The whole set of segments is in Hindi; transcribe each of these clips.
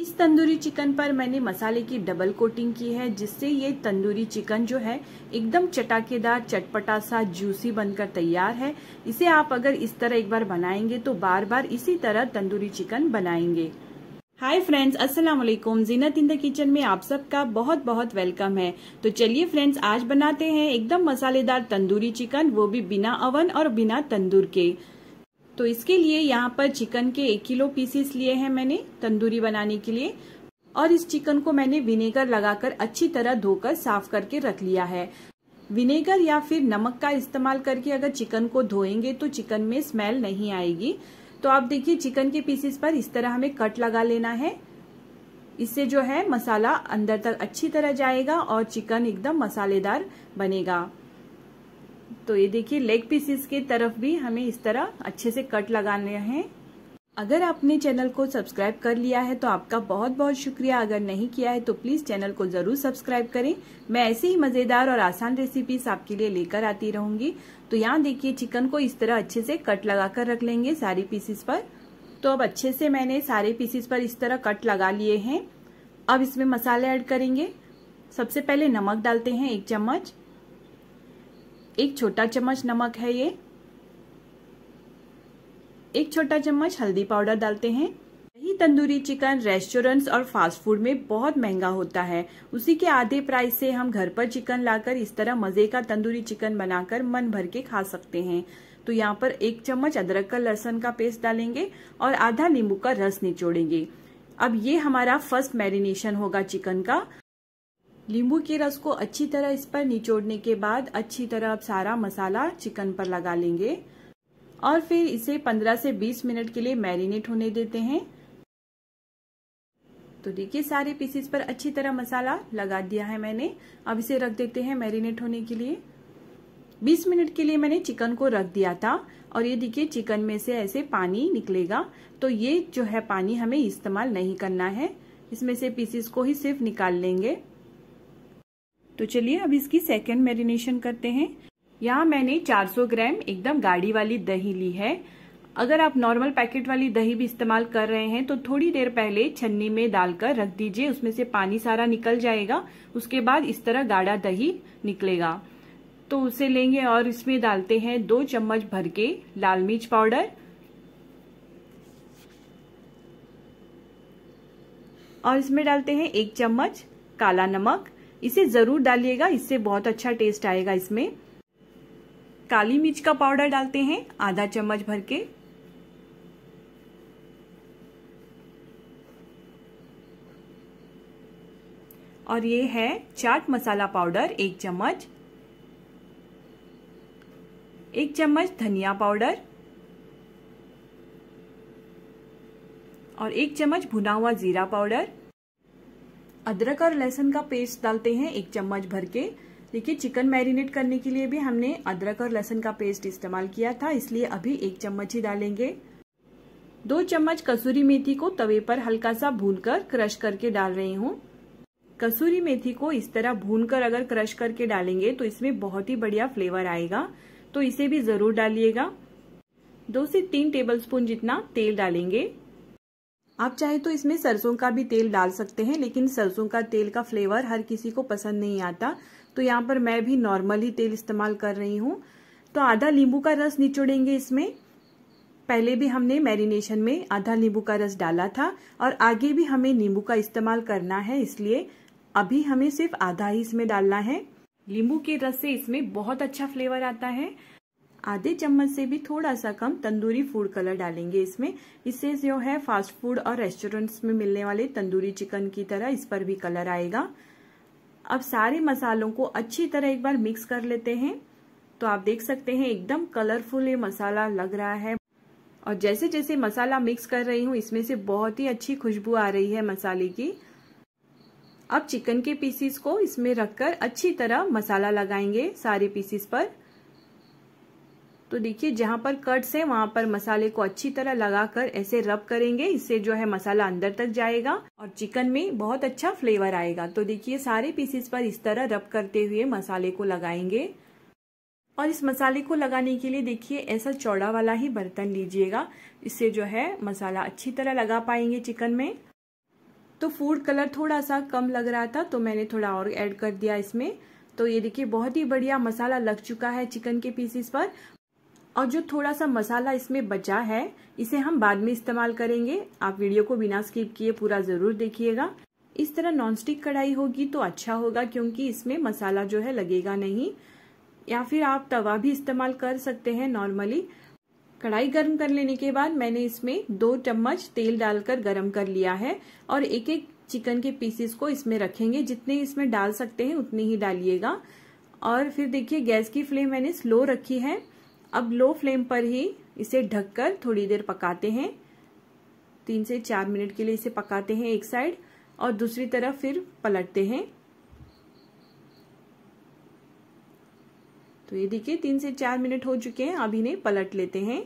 इस तंदूरी चिकन पर मैंने मसाले की डबल कोटिंग की है जिससे ये तंदूरी चिकन जो है एकदम चटाकेदार चटपटा सा जूसी बनकर तैयार है इसे आप अगर इस तरह एक बार बनाएंगे तो बार बार इसी तरह तंदूरी चिकन बनाएंगे हाय फ्रेंड्स अस्सलाम वालेकुम जीनत इन द किचन में आप सबका बहुत बहुत वेलकम है तो चलिए फ्रेंड्स आज बनाते हैं एकदम मसालेदार तंदूरी चिकन वो भी बिना अवन और बिना तंदूर के तो इसके लिए यहाँ पर चिकन के एक किलो पीसीस लिए हैं मैंने तंदूरी बनाने के लिए और इस चिकन को मैंने विनेगर लगाकर अच्छी तरह धोकर साफ करके रख लिया है विनेगर या फिर नमक का इस्तेमाल करके अगर चिकन को धोएंगे तो चिकन में स्मेल नहीं आएगी तो आप देखिए चिकन के पीसेस पर इस तरह हमें कट लगा लेना है इससे जो है मसाला अंदर तक अच्छी तरह जाएगा और चिकन एकदम मसालेदार बनेगा तो ये देखिए लेग पीसेस के तरफ भी हमें इस तरह अच्छे से कट लगाने हैं अगर आपने चैनल को सब्सक्राइब कर लिया है तो आपका बहुत बहुत शुक्रिया अगर नहीं किया है तो प्लीज़ चैनल को ज़रूर सब्सक्राइब करें मैं ऐसे ही मज़ेदार और आसान रेसिपीज आपके लिए लेकर आती रहूंगी तो यहाँ देखिए चिकन को इस तरह अच्छे से कट लगा कर रख लेंगे सारे पीसेस पर तो अब अच्छे से मैंने सारे पीसेस पर इस तरह कट लगा लिए हैं अब इसमें मसाले ऐड करेंगे सबसे पहले नमक डालते हैं एक चम्मच एक छोटा चम्मच नमक है ये एक छोटा चम्मच हल्दी पाउडर डालते हैं यही तंदूरी चिकन रेस्टोरेंट्स और फास्ट फूड में बहुत महंगा होता है उसी के आधे प्राइस से हम घर पर चिकन लाकर इस तरह मज़े का तंदूरी चिकन बनाकर मन भर के खा सकते हैं तो यहाँ पर एक चम्मच अदरक का लहसुन का पेस्ट डालेंगे और आधा नींबू का रस निचोड़ेंगे अब ये हमारा फर्स्ट मैरिनेशन होगा चिकन का नींबू के रस को अच्छी तरह इस पर निचोड़ने के बाद अच्छी तरह अब सारा मसाला चिकन पर लगा लेंगे और फिर इसे 15 से 20 मिनट के लिए मैरिनेट होने देते हैं तो देखिए सारे पीसेस पर अच्छी तरह मसाला लगा दिया है मैंने अब इसे रख देते हैं मैरिनेट होने के लिए 20 मिनट के लिए मैंने चिकन को रख दिया था और ये देखिए चिकन में से ऐसे पानी निकलेगा तो ये जो है पानी हमें इस्तेमाल नहीं करना है इसमें से पीसेस को ही सिर्फ निकाल लेंगे तो चलिए अब इसकी सेकेंड मैरिनेशन करते हैं यहाँ मैंने 400 ग्राम एकदम गाढ़ी वाली दही ली है अगर आप नॉर्मल पैकेट वाली दही भी इस्तेमाल कर रहे हैं तो थोड़ी देर पहले छन्नी में डालकर रख दीजिए उसमें से पानी सारा निकल जाएगा उसके बाद इस तरह गाढ़ा दही निकलेगा तो उसे लेंगे और इसमें डालते हैं दो चम्मच भर के लाल मिर्च पाउडर और इसमें डालते हैं एक चम्मच काला नमक इसे ज़रूर डालिएगा इससे बहुत अच्छा टेस्ट आएगा इसमें काली मिर्च का पाउडर डालते हैं आधा चम्मच भर के और ये है चाट मसाला पाउडर एक चम्मच एक चम्मच धनिया पाउडर और एक चम्मच भुना हुआ जीरा पाउडर अदरक और लहसुन का पेस्ट डालते हैं एक चम्मच भर के देखिए चिकन मैरिनेट करने के लिए भी हमने अदरक और लहसुन का पेस्ट इस्तेमाल किया था इसलिए अभी एक चम्मच ही डालेंगे दो चम्मच कसूरी मेथी को तवे पर हल्का सा भूनकर क्रश करके डाल रही हूँ कसूरी मेथी को इस तरह भूनकर अगर क्रश करके डालेंगे तो इसमें बहुत ही बढ़िया फ्लेवर आएगा तो इसे भी जरूर डालिएगा दो से तीन टेबलस्पून जितना तेल डालेंगे आप चाहे तो इसमें सरसों का भी तेल डाल सकते हैं लेकिन सरसों का तेल का फ्लेवर हर किसी को पसंद नहीं आता तो यहाँ पर मैं भी नॉर्मल ही तेल इस्तेमाल कर रही हूँ तो आधा नींबू का रस निचोड़ेंगे इसमें पहले भी हमने मैरिनेशन में आधा नींबू का रस डाला था और आगे भी हमें नींबू का इस्तेमाल करना है इसलिए अभी हमें सिर्फ आधा ही इसमें डालना है नींबू के रस से इसमें बहुत अच्छा फ्लेवर आता है आधे चम्मच से भी थोड़ा सा कम तंदूरी फूड कलर डालेंगे इसमें इससे जो है फास्ट फूड और रेस्टोरेंट्स में मिलने वाले तंदूरी चिकन की तरह इस पर भी कलर आएगा अब सारे मसालों को अच्छी तरह एक बार मिक्स कर लेते हैं तो आप देख सकते हैं एकदम कलरफुल ये मसाला लग रहा है और जैसे जैसे मसाला मिक्स कर रही हूँ इसमें से बहुत ही अच्छी खुशबू आ रही है मसाले की अब चिकन के पीसीस को इसमें रखकर अच्छी तरह मसाला लगाएंगे सारे पीसीस पर तो देखिए जहां पर कट्स हैं वहां पर मसाले को अच्छी तरह लगाकर ऐसे रब करेंगे इससे जो है मसाला अंदर तक जाएगा और चिकन में बहुत अच्छा फ्लेवर आएगा तो देखिए सारे पीसेस पर इस तरह रब करते हुए मसाले को लगाएंगे और इस मसाले को लगाने के लिए देखिए ऐसा चौड़ा वाला ही बर्तन लीजिएगा इससे जो है मसाला अच्छी तरह लगा पाएंगे चिकन में तो फूड कलर थोड़ा सा कम लग रहा था तो मैंने थोड़ा और ऐड कर दिया इसमें तो ये देखिए बहुत ही बढ़िया मसाला लग चुका है चिकन के पीसेस पर और जो थोड़ा सा मसाला इसमें बचा है इसे हम बाद में इस्तेमाल करेंगे आप वीडियो को बिना स्किप किए पूरा ज़रूर देखिएगा इस तरह नॉनस्टिक कढ़ाई होगी तो अच्छा होगा क्योंकि इसमें मसाला जो है लगेगा नहीं या फिर आप तवा भी इस्तेमाल कर सकते हैं नॉर्मली कढ़ाई गर्म कर लेने के बाद मैंने इसमें दो चम्मच तेल डालकर गर्म कर लिया है और एक एक चिकन के पीसेस को इसमें रखेंगे जितने इसमें डाल सकते हैं उतने ही डालिएगा और फिर देखिए गैस की फ्लेम मैंने स्लो रखी है अब लो फ्लेम पर ही इसे ढककर थोड़ी देर पकाते हैं तीन से चार मिनट के लिए इसे पकाते हैं एक साइड और दूसरी तरफ फिर पलटते हैं तो ये देखिए तीन से चार मिनट हो चुके हैं अब इन्हें पलट लेते हैं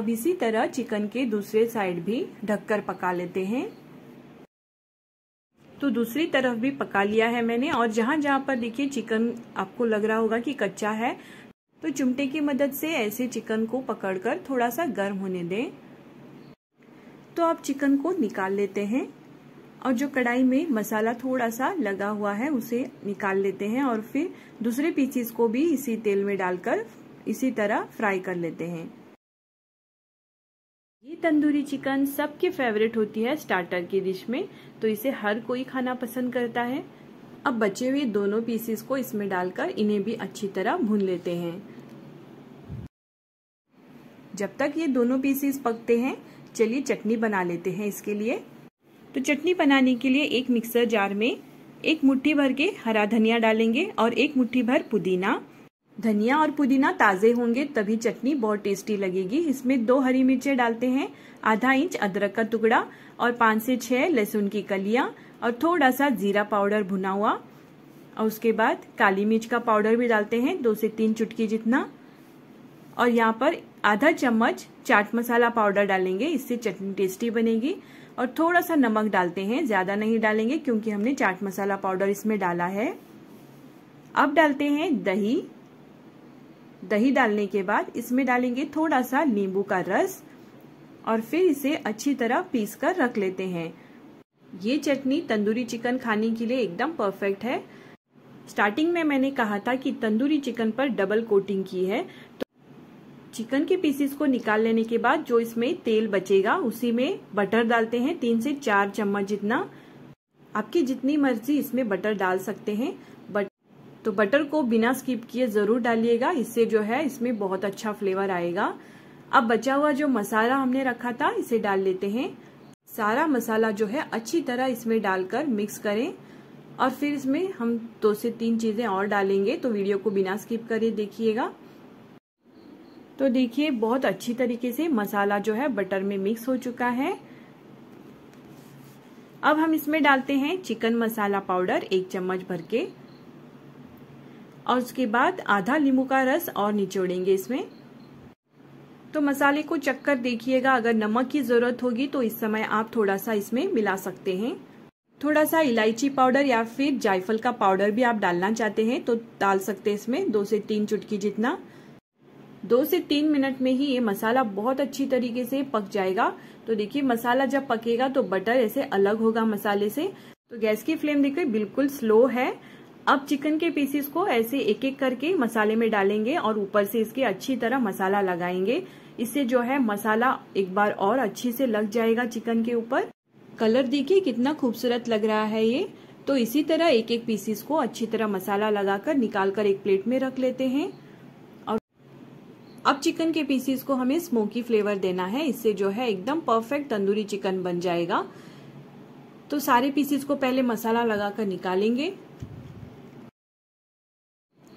अब इसी तरह चिकन के दूसरे साइड भी ढककर पका लेते हैं तो दूसरी तरफ भी पका लिया है मैंने और जहां जहां पर देखिए चिकन आपको लग रहा होगा कि कच्चा है तो चिमटे की मदद से ऐसे चिकन को पकड़कर थोड़ा सा गर्म होने दें तो आप चिकन को निकाल लेते हैं और जो कढ़ाई में मसाला थोड़ा सा लगा हुआ है उसे निकाल लेते हैं और फिर दूसरे पीसीस को भी इसी तेल में डालकर इसी तरह फ्राई कर लेते हैं ये तंदूरी चिकन सबके फेवरेट होती है स्टार्टर की डिश में तो इसे हर कोई खाना पसंद करता है अब बचे हुए दोनों पीसीस को इसमें डालकर इन्हें भी अच्छी तरह भून लेते हैं जब तक ये दोनों पीसेस पकते हैं चलिए चटनी बना लेते हैं इसके लिए तो चटनी बनाने के लिए एक मिक्सर जार में एक मुट्ठी भर के हरा धनिया डालेंगे और एक मुट्ठी भर पुदीना धनिया और पुदीना ताज़े होंगे तभी चटनी बहुत टेस्टी लगेगी इसमें दो हरी मिर्चे डालते हैं आधा इंच अदरक का टुकड़ा और पाँच से छह लहसुन की कलिया और थोड़ा सा जीरा पाउडर भुना हुआ और उसके बाद काली मिर्च का पाउडर भी डालते हैं दो से तीन चुटकी जितना और यहाँ पर आधा चम्मच चाट मसाला पाउडर डालेंगे इससे चटनी टेस्टी बनेगी और थोड़ा सा नमक डालते हैं ज़्यादा नहीं डालेंगे क्योंकि हमने चाट मसाला पाउडर इसमें डाला है अब डालते हैं दही दही डालने के बाद इसमें डालेंगे थोड़ा सा नींबू का रस और फिर इसे अच्छी तरह पीस कर रख लेते हैं ये चटनी तंदूरी चिकन खाने के लिए एकदम परफेक्ट है स्टार्टिंग में मैंने कहा था कि तंदूरी चिकन पर डबल कोटिंग की है चिकन के पीसेस को निकाल लेने के बाद जो इसमें तेल बचेगा उसी में बटर डालते हैं तीन से चार चम्मच जितना आपकी जितनी मर्जी इसमें बटर डाल सकते हैं बट तो बटर को बिना स्किप किए ज़रूर डालिएगा इससे जो है इसमें बहुत अच्छा फ्लेवर आएगा अब बचा हुआ जो मसाला हमने रखा था इसे डाल लेते हैं सारा मसाला जो है अच्छी तरह इसमें डालकर मिक्स करें और फिर इसमें हम दो से तीन चीज़ें और डालेंगे तो वीडियो को बिना स्किप करिए देखिएगा तो देखिए बहुत अच्छी तरीके से मसाला जो है बटर में मिक्स हो चुका है अब हम इसमें डालते हैं चिकन मसाला पाउडर एक चम्मच भर के और उसके बाद आधा नींबू का रस और निचोड़ेंगे इसमें तो मसाले को चक्कर देखिएगा अगर नमक की ज़रूरत होगी तो इस समय आप थोड़ा सा इसमें मिला सकते हैं थोड़ा सा इलायची पाउडर या फिर जायफल का पाउडर भी आप डालना चाहते हैं तो डाल सकते हैं इसमें दो से तीन चुटकी जितना दो से तीन मिनट में ही ये मसाला बहुत अच्छी तरीके से पक जाएगा तो देखिए मसाला जब पकेगा तो बटर ऐसे अलग होगा मसाले से तो गैस की फ्लेम देखिए बिल्कुल स्लो है अब चिकन के पीसेस को ऐसे एक एक करके मसाले में डालेंगे और ऊपर से इसके अच्छी तरह मसाला लगाएंगे इससे जो है मसाला एक बार और अच्छे से लग जाएगा चिकन के ऊपर कलर देखिए कितना खूबसूरत लग रहा है ये तो इसी तरह एक एक पीसेस को अच्छी तरह मसाला लगाकर निकाल कर एक प्लेट में रख लेते हैं अब चिकन के पीसीस को हमें स्मोकी फ्लेवर देना है इससे जो है एकदम परफेक्ट तंदूरी चिकन बन जाएगा तो सारे पीसीस को पहले मसाला लगाकर निकालेंगे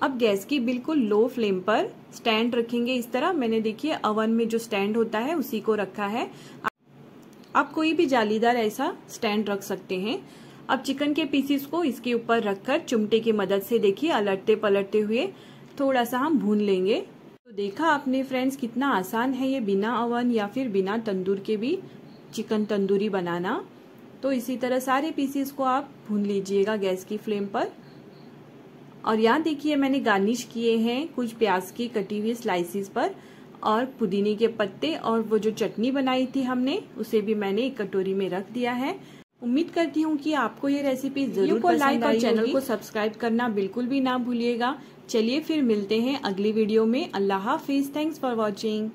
अब गैस की बिल्कुल लो फ्लेम पर स्टैंड रखेंगे इस तरह मैंने देखिए अवन में जो स्टैंड होता है उसी को रखा है आप कोई भी जालीदार ऐसा स्टैंड रख सकते हैं अब चिकन के पीसीस को इसके ऊपर रखकर चिमटे की मदद से देखिए अलटते पलटते हुए थोड़ा सा हम भून लेंगे देखा आपने फ्रेंड्स कितना आसान है ये बिना अवन या फिर बिना तंदूर के भी चिकन तंदूरी बनाना तो इसी तरह सारे पीसेस को आप भून लीजिएगा गैस की फ्लेम पर और यहाँ देखिए मैंने गार्निश किए हैं कुछ प्याज की कटी हुई स्लाइसिस पर और पुदीने के पत्ते और वो जो चटनी बनाई थी हमने उसे भी मैंने एक कटोरी में रख दिया है उम्मीद करती हूँ कि आपको ये रेसिपी जरूर लाइक और चैनल को सब्सक्राइब करना बिल्कुल भी ना भूलिएगा चलिए फिर मिलते हैं अगली वीडियो में अल्लाह हाफिज़ थैंक्स फॉर वॉचिंग